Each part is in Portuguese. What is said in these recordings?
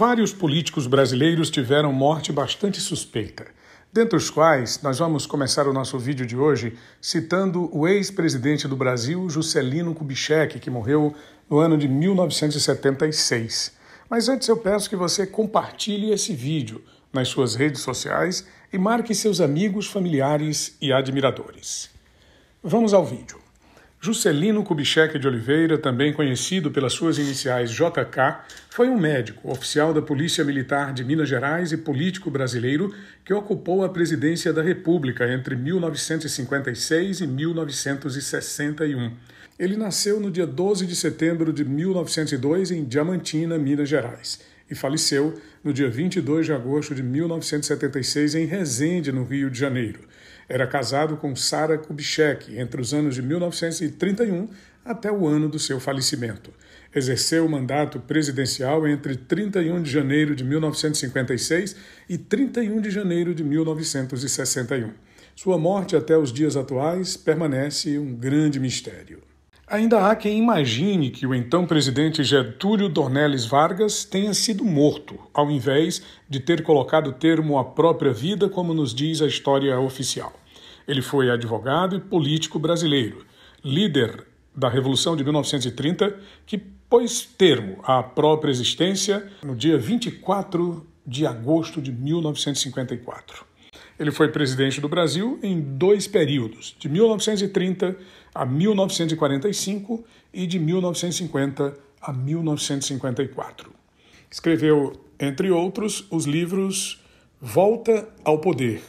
Vários políticos brasileiros tiveram morte bastante suspeita, dentre os quais nós vamos começar o nosso vídeo de hoje citando o ex-presidente do Brasil, Juscelino Kubitschek, que morreu no ano de 1976. Mas antes eu peço que você compartilhe esse vídeo nas suas redes sociais e marque seus amigos, familiares e admiradores. Vamos ao vídeo. Juscelino Kubitschek de Oliveira, também conhecido pelas suas iniciais JK, foi um médico, oficial da Polícia Militar de Minas Gerais e político brasileiro que ocupou a presidência da República entre 1956 e 1961. Ele nasceu no dia 12 de setembro de 1902 em Diamantina, Minas Gerais, e faleceu no dia 22 de agosto de 1976 em Resende, no Rio de Janeiro. Era casado com Sara Kubitschek entre os anos de 1931 até o ano do seu falecimento. Exerceu o mandato presidencial entre 31 de janeiro de 1956 e 31 de janeiro de 1961. Sua morte até os dias atuais permanece um grande mistério. Ainda há quem imagine que o então presidente Getúlio Dornelles Vargas tenha sido morto, ao invés de ter colocado termo à própria vida, como nos diz a história oficial. Ele foi advogado e político brasileiro, líder da Revolução de 1930, que pôs termo à própria existência no dia 24 de agosto de 1954. Ele foi presidente do Brasil em dois períodos, de 1930 a 1945 e de 1950 a 1954. Escreveu, entre outros, os livros Volta ao Poder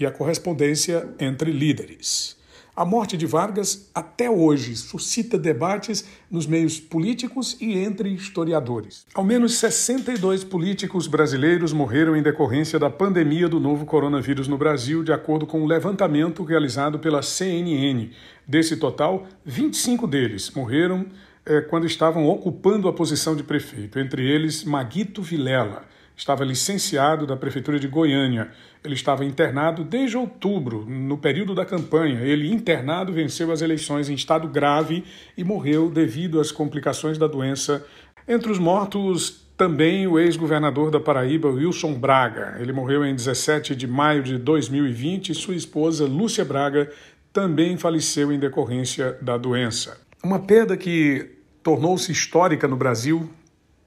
e a Correspondência entre Líderes. A morte de Vargas, até hoje, suscita debates nos meios políticos e entre historiadores. Ao menos 62 políticos brasileiros morreram em decorrência da pandemia do novo coronavírus no Brasil, de acordo com o um levantamento realizado pela CNN. Desse total, 25 deles morreram é, quando estavam ocupando a posição de prefeito, entre eles Maguito Vilela estava licenciado da Prefeitura de Goiânia. Ele estava internado desde outubro, no período da campanha. Ele, internado, venceu as eleições em estado grave e morreu devido às complicações da doença. Entre os mortos, também o ex-governador da Paraíba, Wilson Braga. Ele morreu em 17 de maio de 2020 e sua esposa, Lúcia Braga, também faleceu em decorrência da doença. Uma perda que tornou-se histórica no Brasil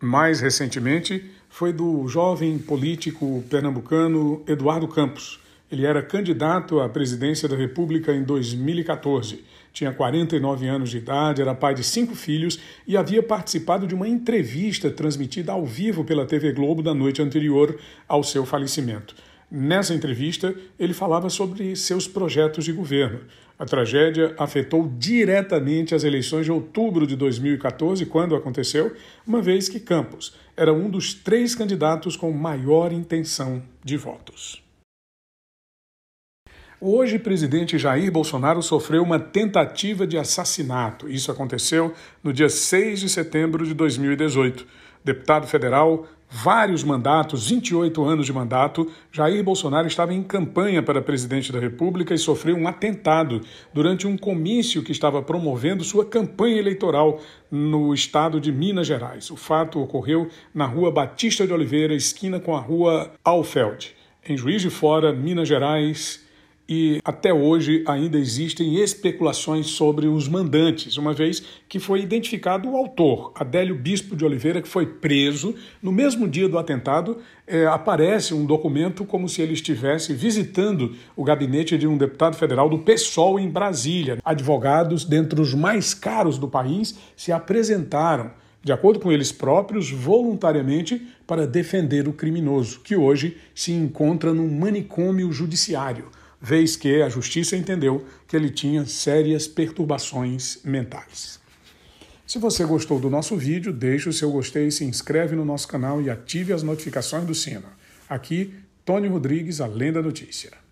mais recentemente foi do jovem político pernambucano Eduardo Campos. Ele era candidato à presidência da República em 2014. Tinha 49 anos de idade, era pai de cinco filhos e havia participado de uma entrevista transmitida ao vivo pela TV Globo da noite anterior ao seu falecimento. Nessa entrevista, ele falava sobre seus projetos de governo. A tragédia afetou diretamente as eleições de outubro de 2014, quando aconteceu, uma vez que Campos era um dos três candidatos com maior intenção de votos. Hoje, presidente Jair Bolsonaro sofreu uma tentativa de assassinato. Isso aconteceu no dia 6 de setembro de 2018. Deputado federal vários mandatos, 28 anos de mandato, Jair Bolsonaro estava em campanha para presidente da República e sofreu um atentado durante um comício que estava promovendo sua campanha eleitoral no estado de Minas Gerais. O fato ocorreu na rua Batista de Oliveira, esquina com a rua Alfeld, em Juiz de Fora, Minas Gerais, e até hoje ainda existem especulações sobre os mandantes, uma vez que foi identificado o autor, Adélio Bispo de Oliveira, que foi preso. No mesmo dia do atentado, é, aparece um documento como se ele estivesse visitando o gabinete de um deputado federal do PSOL em Brasília. Advogados, dentre os mais caros do país, se apresentaram de acordo com eles próprios, voluntariamente para defender o criminoso, que hoje se encontra num manicômio judiciário vez que a justiça entendeu que ele tinha sérias perturbações mentais. Se você gostou do nosso vídeo, deixe o seu gostei, se inscreve no nosso canal e ative as notificações do sino. Aqui, Tony Rodrigues, Além da Notícia.